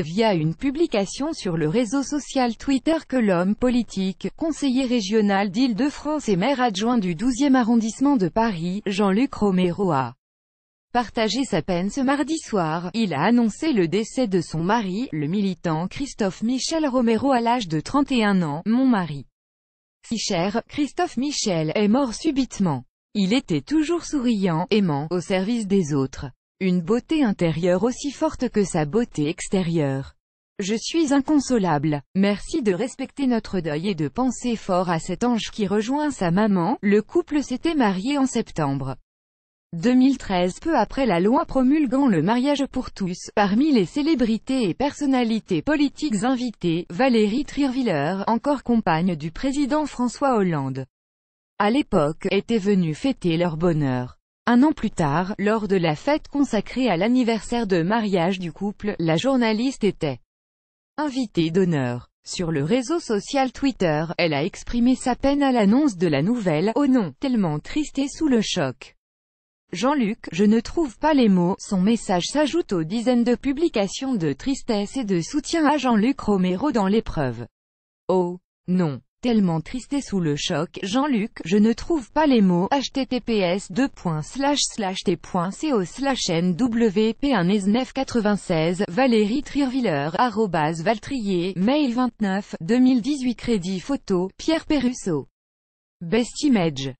via une publication sur le réseau social Twitter que l'homme politique, conseiller régional d'Île-de-France et maire adjoint du 12e arrondissement de Paris, Jean-Luc Romero a partagé sa peine ce mardi soir. Il a annoncé le décès de son mari, le militant Christophe Michel Romero à l'âge de 31 ans, mon mari. Si cher, Christophe Michel est mort subitement. Il était toujours souriant, aimant, au service des autres. Une beauté intérieure aussi forte que sa beauté extérieure. Je suis inconsolable. Merci de respecter notre deuil et de penser fort à cet ange qui rejoint sa maman. Le couple s'était marié en septembre 2013, peu après la loi promulguant le mariage pour tous. Parmi les célébrités et personnalités politiques invitées, Valérie Trierwiller, encore compagne du président François Hollande, à l'époque, était venue fêter leur bonheur. Un an plus tard, lors de la fête consacrée à l'anniversaire de mariage du couple, la journaliste était invitée d'honneur. Sur le réseau social Twitter, elle a exprimé sa peine à l'annonce de la nouvelle, oh non, tellement triste et sous le choc. Jean-Luc, je ne trouve pas les mots, son message s'ajoute aux dizaines de publications de tristesse et de soutien à Jean-Luc Romero dans l'épreuve. Oh non, Tellement triste sous le choc, Jean-Luc, je ne trouve pas les mots, https t.co slash nwp 1 96 Valérie Trierviller arrobas valtrier, mail 29, 2018 crédit photo, Pierre Perrusso. Best Image